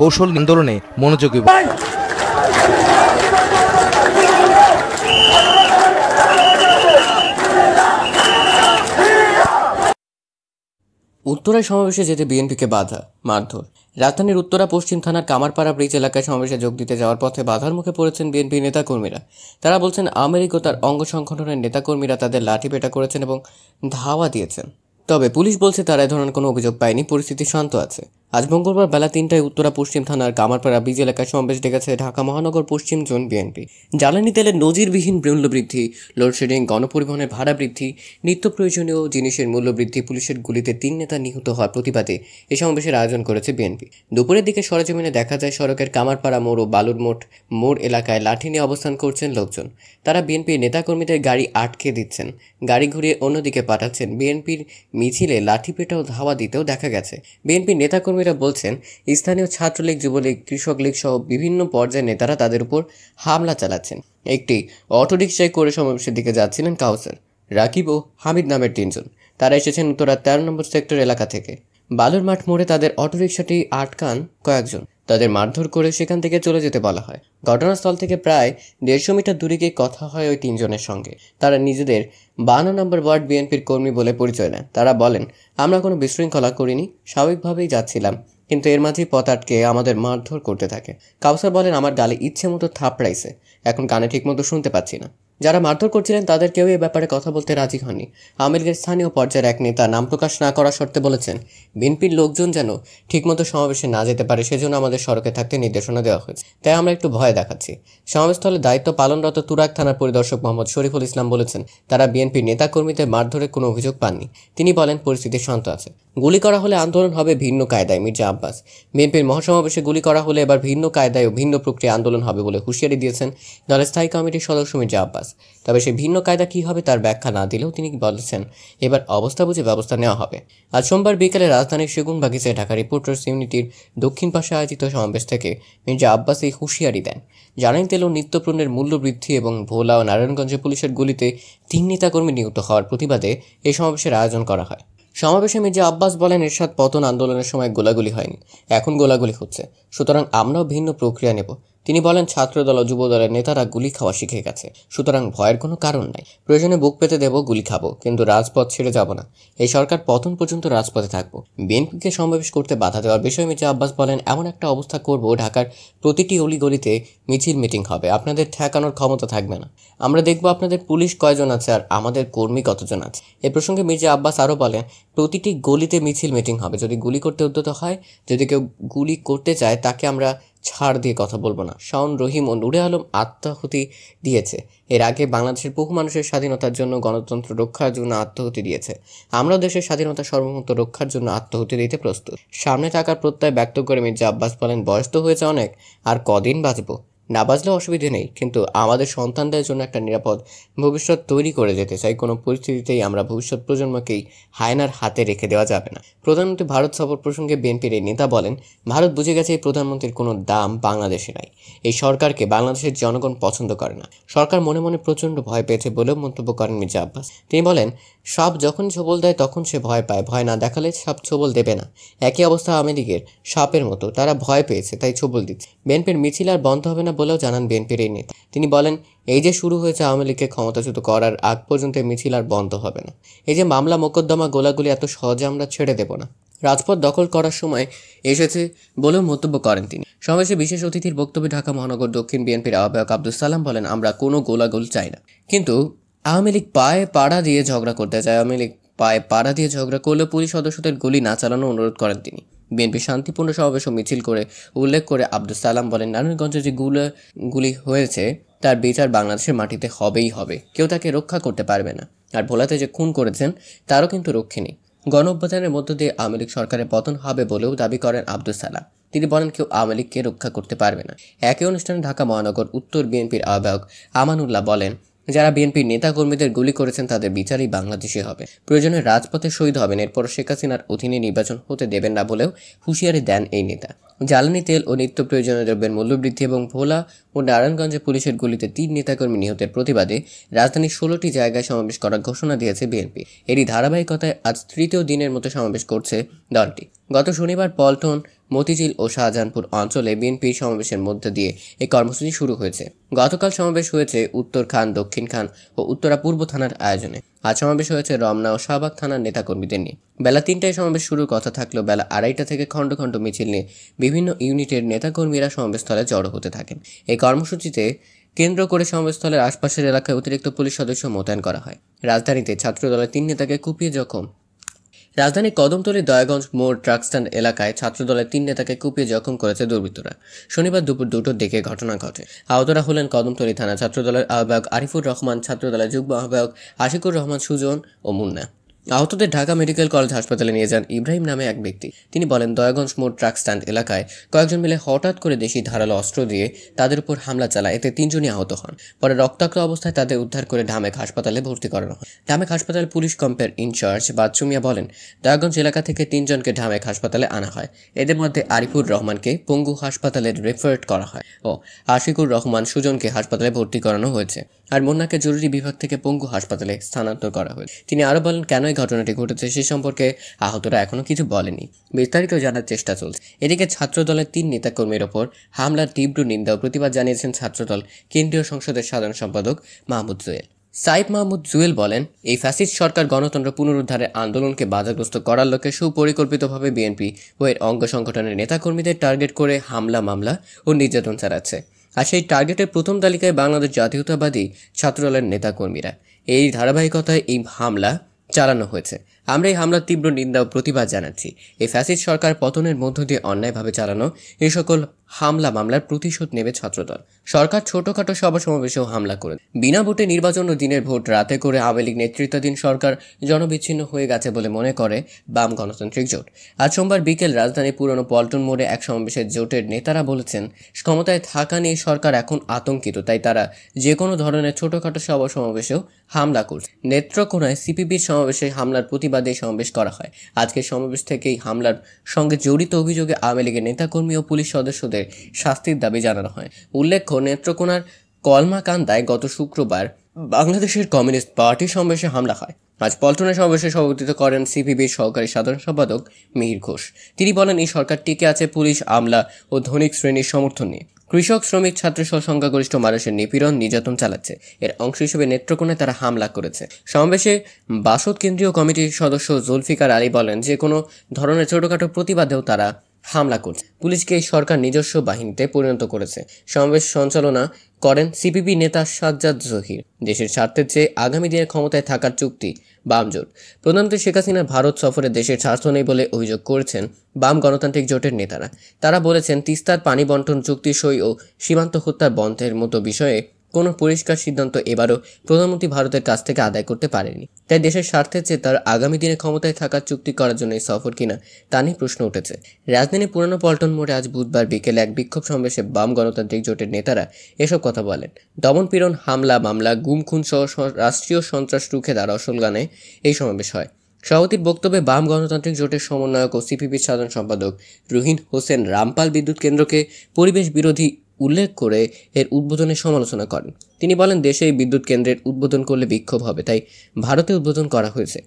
কৌশল আন্দোলনে মনোযোগী উত্তরায় সমাবেশে যেতে বিএনপিকে বাধা মারধর রাজধানীর উত্তরা পশ্চিম থানার কামারপাড়া ব্রিজ এলাকায় সমাবেশে যোগ দিতে যাওয়ার পথে বাধার মুখে পড়েছেন বিএনপি নেতাকর্মীরা তারা বলছেন আমেরিকা তার অঙ্গ সংগঠনের নেতাকর্মীরা তাদের লাঠিপেটা করেছেন এবং ধাওয়া দিয়েছেন তবে পুলিশ বলছে তারা এ ধরনের কোনো অভিযোগ পায়নি পরিস্থিতি শান্ত আছে আজ মঙ্গলবার বেলা তিনটায় উত্তরা পশ্চিম থানার কামারপাড়া বিজ এলাকায় সমাবেশ ডেকেছে ঢাকা মহানগর পশ্চিম জোন বিএনপি জ্বালানি তেলের নজিরবিহীন মূল্য বৃদ্ধি লোডশেডিং গণপরিবহনের ভাড়া বৃদ্ধি নিত্য প্রয়োজনীয় জিনিসের মূল্য বৃদ্ধি পুলিশের গুলিতে তিন নেতা নিহত হওয়ার প্রতিবাদে এ সমাবেশের আয়োজন করেছে বিএনপি দুপুরের দিকে সরজমিনে দেখা যায় সড়কের কামারপাড়া মোড় ও বালুর মোট মোড় এলাকায় লাঠি নিয়ে অবস্থান করছেন লোকজন তারা বিএনপির নেতাকর্মীদের গাড়ি আটকে দিচ্ছেন গাড়ি ঘুরিয়ে অন্যদিকে পাঠাচ্ছেন বিএনপির মিছিলে লাঠি ও ধাওয়া দিতেও দেখা গেছে বিএনপির নেতাকর্মী কর্মীরা বলছেন স্থানীয় ছাত্রলীগ যুবলীগ কৃষক লীগ সহ বিভিন্ন পর্যায়ের নেতারা তাদের উপর হামলা চালাচ্ছেন একটি অটোরিকশায় করে সমাবেশের দিকে যাচ্ছিলেন কাউসার রাকিব ও হামিদ নামের তিনজন তারা এসেছেন উত্তরা তেরো নম্বর সেক্টর এলাকা থেকে বালুর মাঠ মোড়ে তাদের অটোরিকশাটি আটকান কয়েকজন তাদের মারধর করে সেখান থেকে চলে যেতে বলা হয় ঘটনাস্থল থেকে প্রায় দেড়শো মিটার দূরে গিয়ে কথা হয় ওই তিনজনের সঙ্গে তারা নিজেদের বান্ন নম্বর ওয়ার্ড বিএনপির কর্মী বলে পরিচয় নেন তারা বলেন আমরা কোনো বিশৃঙ্খলা করিনি স্বাভাবিকভাবেই যাচ্ছিলাম কিন্তু এর মাঝেই পথ আটকে আমাদের মারধর করতে থাকে কাউসার বলেন আমার গালে ইচ্ছে মতো থাপড়াইছে এখন কানে ঠিকমতো শুনতে পাচ্ছি না যারা মারধর করছিলেন তাদের কেউ এ ব্যাপারে কথা বলতে রাজি হননি আমিরগের স্থানীয় পর্যায়ের এক নেতা নাম প্রকাশ না করা শর্তে বলেছেন বিএনপির লোকজন যেন ঠিকমতো সমাবেশে না যেতে পারে সেজন্য আমাদের সড়কে থাকতে নির্দেশনা দেওয়া হয়েছে তাই আমরা একটু ভয় দেখাচ্ছি সমাবেশস্থলে দায়িত্ব পালনরত তুরাক থানার পরিদর্শক মোহাম্মদ শরীফুল ইসলাম বলেছেন তারা বিএনপির নেতাকর্মীদের মারধরের কোনো অভিযোগ পাননি তিনি বলেন পরিস্থিতি শান্ত আছে গুলি করা হলে আন্দোলন হবে ভিন্ন কায়দায় মির্জা আব্বাস বিএনপির মহাসমাবেশে গুলি করা হলে এবার ভিন্ন কায়দায় ও ভিন্ন প্রক্রিয়া আন্দোলন হবে বলে হুঁশিয়ারি দিয়েছেন দলের স্থায়ী কমিটির সদস্য মির্জা আব্বাস তবে সেই ভিন্ন কায়দা কী হবে তার ব্যাখ্যা না দিলেও তিনি বলেছেন এবার অবস্থা বুঝে ব্যবস্থা নেওয়া হবে আজ সোমবার বিকেলে রাজধানীর সেগুনবাগিচায় ঢাকা রিপোর্টার্স ইউনিটির দক্ষিণ পাশে আয়োজিত সমাবেশ থেকে মির্জা আব্বাস এই হুঁশিয়ারি দেন জানাই তেল নিত্যপূর্ণের মূল্য বৃদ্ধি এবং ভোলা ও নারায়ণগঞ্জে পুলিশের গুলিতে তিন নেতাকর্মী নিহত হওয়ার প্রতিবাদে এই সমাবেশের আয়োজন করা হয় সমাবেশে মির্জা আব্বাস বলেন এরশাদ পতন আন্দোলনের সময় গোলাগুলি হয়নি এখন গোলাগুলি হচ্ছে সুতরাং আমরাও ভিন্ন প্রক্রিয়া নেব তিনি বলেন ছাত্রদল ও যুবদলের নেতারা গুলি খাওয়া শিখে গেছে সুতরাং ভয়ের কোনো কারণ নাই প্রয়োজনে বুক পেতে দেব গুলি খাবো কিন্তু রাজপথ ছেড়ে যাব না এই সরকার পতন পর্যন্ত রাজপথে থাকবো বিএনপিকে সমাবেশ করতে বাধা দেওয়ার বিষয়ে মির্জা আব্বাস বলেন এমন একটা অবস্থা করব ঢাকার প্রতিটি অলিগলিতে মিছিল মিটিং হবে আপনাদের ঠেকানোর ক্ষমতা থাকবে না আমরা দেখব আপনাদের পুলিশ কয়জন আছে আর আমাদের কর্মী কতজন আছে এ প্রসঙ্গে মির্জা আব্বাস আরও বলেন প্রতিটি গলিতে মিছিল মিটিং হবে যদি গুলি করতে উদ্যত হয় যদি কেউ গুলি করতে চায় তাকে আমরা ছাড় দিয়ে কথা বলবো না শাওন রহিম ও নুরে আলম আত্মাহুতি দিয়েছে এর আগে বাংলাদেশের বহু মানুষের স্বাধীনতার জন্য গণতন্ত্র রক্ষার জন্য আত্মাহুতি দিয়েছে আমরা দেশের স্বাধীনতা সর্বমত রক্ষার জন্য আত্মাহুতি দিতে প্রস্তুত সামনে থাকার প্রত্যয় ব্যক্ত করে মির্জা আব্বাস বলেন বয়স তো হয়েছে অনেক আর কদিন বাঁচবো না বাজলে অসুবিধে নেই কিন্তু আমাদের সন্তানদের জন্য একটা নিরাপদ ভবিষ্যৎ তৈরি করে যেতে চাই কোনো পরিস্থিতিতেই আমরা ভবিষ্যৎ প্রজন্মকেই হায়নার হাতে রেখে দেওয়া যাবে না প্রধানমন্ত্রী ভারত সফর প্রসঙ্গে বিএনপির এই নেতা বলেন ভারত বুঝে গেছে এই প্রধানমন্ত্রীর কোনো দাম বাংলাদেশে নাই এই সরকারকে বাংলাদেশের জনগণ পছন্দ করে না সরকার মনে মনে প্রচণ্ড ভয় পেয়েছে বলেও মন্তব্য করেন মির্জা আব্বাস তিনি বলেন সাপ যখন ছবল দেয় তখন সে ভয় পায় ভয় না দেখালে সব ছবল দেবে না একই অবস্থা আওয়ামী লীগের সাপের মতো তারা ভয় পেয়েছে তাই ছবল দিচ্ছে বিএনপির মিছিল আর বন্ধ হবে না বলেও জানান বিএনপির এই নেতা তিনি বলেন এই যে শুরু হয়েছে আওয়ামী লীগকে ক্ষমতাচ্যুত করার আগ পর্যন্ত মিছিল আর বন্ধ হবে না এই যে মামলা মোকদ্দমা গোলাগুলি এত সহজে আমরা ছেড়ে দেব না রাজপথ দখল করার সময় এসেছে বলেও মন্তব্য করেন তিনি সমাবেশে বিশেষ অতিথির বক্তব্যে ঢাকা মহানগর দক্ষিণ বিএনপির আহ্বায়ক আব্দুল সালাম বলেন আমরা কোনো গোলাগোল চাই না কিন্তু আওয়ামী লীগ পায়ে পাড়া দিয়ে ঝগড়া করতে চায় আওয়ামী লীগ পায়ে পাড়া দিয়ে ঝগড়া করলে পুলিশ সদস্যদের গুলি না চালানো অনুরোধ করেন তিনি বিএনপি শান্তিপূর্ণ সমাবেশ মিছিল করে উল্লেখ করে আব্দুল সালাম বলেন নারায়ণগঞ্জে যে গুলো গুলি হয়েছে তার বিচার বাংলাদেশের মাটিতে হবেই হবে কেউ তাকে রক্ষা করতে পারবে না আর ভোলাতে যে খুন করেছেন তারও কিন্তু রক্ষে নেই গণ অভ্যুত্থানের মধ্য দিয়ে আওয়ামী লীগ সরকারের পতন হবে বলেও দাবি করেন আব্দুল সালাম তিনি বলেন কেউ আওয়ামী লীগকে রক্ষা করতে পারবে না একই অনুষ্ঠানে ঢাকা মহানগর উত্তর বিএনপির আহ্বায়ক আমানুল্লাহ বলেন যারা বিএনপির নেতাকর্মীদের গুলি করেছেন তাদের বিচারই বাংলাদেশে হবে প্রয়োজনে রাজপথে শহীদ হবেন এরপর শেখ হাসিনার অধীনে নির্বাচন হতে দেবেন না বলেও হুঁশিয়ারি দেন এই নেতা জ্বালানি তেল ও নিত্য প্রয়োজনীয় দ্রব্যের মূল্যবৃদ্ধি এবং ভোলা ও নারায়ণগঞ্জে পুলিশের গুলিতে তিন নেতাকর্মী নিহতের প্রতিবাদে রাজধানীর ষোলোটি জায়গায় সমাবেশ করার ঘোষণা দিয়েছে বিএনপি এরই ধারাবাহিকতায় আজ তৃতীয় দিনের মতো সমাবেশ করছে দলটি গত শনিবার পল্টন মতিঝিল ও শাহজাহানপুর অঞ্চলে বিএনপির সমাবেশের মধ্যে দিয়ে এই কর্মসূচি শুরু হয়েছে গতকাল সমাবেশ হয়েছে উত্তর খান দক্ষিণ খান ও উত্তরা পূর্ব থানার আয়োজনে আজ সমাবেশ হয়েছে রমনা ও শাহবাগ থানার নেতাকর্মীদের নিয়ে বেলা তিনটায় সমাবেশ শুরুর কথা থাকলেও বেলা আড়াইটা থেকে খণ্ড খণ্ড মিছিল নিয়ে বিভিন্ন ইউনিটের নেতাকর্মীরা সমাবেশস্থলে জড়ো হতে থাকেন এই কর্মসূচিতে কেন্দ্র করে সমাবেশস্থলের আশপাশের এলাকায় অতিরিক্ত পুলিশ সদস্য মোতায়েন করা হয় রাজধানীতে ছাত্রদলের তিন নেতাকে কুপিয়ে জখম রাজধানী কদমতলী দয়াগঞ্জ মোড় ট্রাকস্ট্যান্ড এলাকায় ছাত্রদলের তিন নেতাকে কুপিয়ে জখম করেছে দুর্বৃত্তরা শনিবার দুপুর দুটোর দিকে ঘটনা ঘটে আহতরা হলেন কদমতলী থানা ছাত্রদলের আহ্বায়ক আরিফুর রহমান ছাত্রদলের যুগ্ম আহ্বায়ক আশিকুর রহমান সুজন ও মুন্না আহতদের ঢাকা মেডিকেল কলেজ হাসপাতালে নিয়ে যান ইব্রাহিম নামে এক ব্যক্তি তিনি বলেন দয়াগঞ্জ মোড় ট্রাক স্ট্যান্ড এলাকায় কয়েকজন মিলে হঠাৎ করে দেশি ধারালো অস্ত্র দিয়ে তাদের উপর হামলা চালায় এতে তিনজনই আহত হন পরে রক্তাক্ত অবস্থায় তাদের উদ্ধার করে ঢামেক হাসপাতালে ভর্তি করানো হয় ঢামেক হাসপাতাল পুলিশ কম্পের ইনচার্জ বাচ্চুমিয়া বলেন দয়াগঞ্জ এলাকা থেকে তিনজনকে ঢামেক হাসপাতালে আনা হয় এদের মধ্যে আরিফুর রহমানকে পঙ্গু হাসপাতালে রেফার্ড করা হয় ও আশিকুর রহমান সুজনকে হাসপাতালে ভর্তি করানো হয়েছে আর মুন্নাকে জরুরি বিভাগ থেকে পঙ্গু হাসপাতালে স্থানান্তর করা হয়েছে তিনি আরও বলেন কেন সময় ঘটনাটি ঘটেছে সে সম্পর্কে আহতরা এখনও কিছু বলেনি বিস্তারিত জানার চেষ্টা চলছে এদিকে ছাত্রদলের তিন নেতাকর্মীর ওপর হামলার তীব্র নিন্দা ও প্রতিবাদ জানিয়েছেন ছাত্রদল কেন্দ্রীয় সংসদের সাধারণ সম্পাদক মাহমুদ জুয়েল সাইব মাহমুদ জুয়েল বলেন এই ফ্যাসিস্ট সরকার গণতন্ত্র পুনরুদ্ধারের আন্দোলনকে বাধাগ্রস্ত করার লক্ষ্যে সুপরিকল্পিতভাবে বিএনপি ও এর অঙ্গ সংগঠনের নেতাকর্মীদের টার্গেট করে হামলা মামলা ও নির্যাতন চালাচ্ছে আর সেই টার্গেটের প্রথম তালিকায় বাংলাদেশ জাতীয়তাবাদী ছাত্রদলের নেতাকর্মীরা এই ধারাবাহিকতায় এই হামলা চালানো হয়েছে আমরা এই হামলার তীব্র নিন্দা ও প্রতিবাদ জানাচ্ছি এই ফ্যাসিস্ট সরকার পতনের মধ্য দিয়ে অন্যায়ভাবে চালানো এই সকল হামলা মামলার প্রতিশোধ নেবে ছাত্রদল সরকার ছোটখাটো সভা সমাবেশেও হামলা করে বিনা ভোটে নির্বাচন ও দিনের ভোট রাতে করে আওয়ামী লীগ নেতৃত্বাধীন সরকার জনবিচ্ছিন্ন হয়ে গেছে বলে মনে করে বাম গণতান্ত্রিক জোট আজ সোমবার বিকেল রাজধানী পুরনো পল্টন মোড়ে এক সমাবেশের জোটের নেতারা বলেছেন ক্ষমতায় থাকা নিয়ে সরকার এখন আতঙ্কিত তাই তারা যে কোনো ধরনের ছোটখাটো সভা সমাবেশেও হামলা করছে নেত্রকোনায় সিপিবির সমাবেশে হামলার প্রতিবাদে সমাবেশ করা হয় আজকের সমাবেশ থেকেই হামলার সঙ্গে জড়িত অভিযোগে আওয়ামী লীগের নেতাকর্মী ও পুলিশ সদস্যদের তাদের শাস্তির দাবি জানানো হয় উল্লেখ্য নেত্রকোনার কলমাকান্দায় গত শুক্রবার বাংলাদেশের কমিউনিস্ট পার্টি সমাবেশে হামলা হয় আজ পল্টনের সমাবেশে সভাপতিত্ব করেন সিপিবির সহকারী সাধারণ সম্পাদক মিহির ঘোষ তিনি বলেন এই সরকার টিকে আছে পুলিশ আমলা ও ধনিক শ্রেণীর সমর্থন নিয়ে কৃষক শ্রমিক ছাত্র সহ সংখ্যাগরিষ্ঠ মানুষের নিপীড়ন নির্যাতন চালাচ্ছে এর অংশ হিসেবে নেত্রকোণে তারা হামলা করেছে সমাবেশে বাসদ কেন্দ্রীয় কমিটির সদস্য জুলফিকার আলী বলেন যে কোনো ধরনের ছোটখাটো প্রতিবাদেও তারা হামলা করছে পুলিশকে সরকার নিজস্ব বাহিনীতে পরিণত করেছে সমাবেশ সঞ্চালনা করেন সিপিবি নেতা সাজ্জাদ জহির দেশের স্বার্থের চেয়ে আগামী দিনের ক্ষমতায় থাকার চুক্তি বামজোট প্রধানমন্ত্রী শেখ হাসিনার ভারত সফরে দেশের স্বার্থ নেই বলে অভিযোগ করেছেন বাম গণতান্ত্রিক জোটের নেতারা তারা বলেছেন তিস্তার পানি বন্টন চুক্তি সই ও সীমান্ত হত্যার বন্ধের মতো বিষয়ে কোনো পরিষ্কার সিদ্ধান্ত এবারও প্রধানমন্ত্রী ভারতের কাছ থেকে আদায় করতে পারেনি তাই দেশের স্বার্থের চেয়ে তার আগামী দিনে ক্ষমতায় থাকার চুক্তি করার জন্য এই সফর কিনা তা নিয়ে প্রশ্ন উঠেছে রাজধানীর পুরনো পল্টন মোড়ে আজ বুধবার বিকেলে এক বিক্ষোভ সমাবেশে বাম গণতান্ত্রিক জোটের নেতারা এসব কথা বলেন দমন পীড়ন হামলা মামলা গুম খুন সহ রাষ্ট্রীয় সন্ত্রাস রুখে দ্বারা অসল গানে এই সমাবেশ হয় সভাপতির বক্তব্যে বাম গণতান্ত্রিক জোটের সমন্বয়ক ও সিপিপির সাধারণ সম্পাদক রুহিন হোসেন রামপাল বিদ্যুৎ কেন্দ্রকে পরিবেশ বিরোধী উল্লেখ করে এর উদ্বোধনের সমালোচনা করেন তিনি বলেন দেশে এই বিদ্যুৎ কেন্দ্রের উদ্বোধন করলে বিক্ষোভ হবে তাই ভারতে উদ্বোধন করা হয়েছে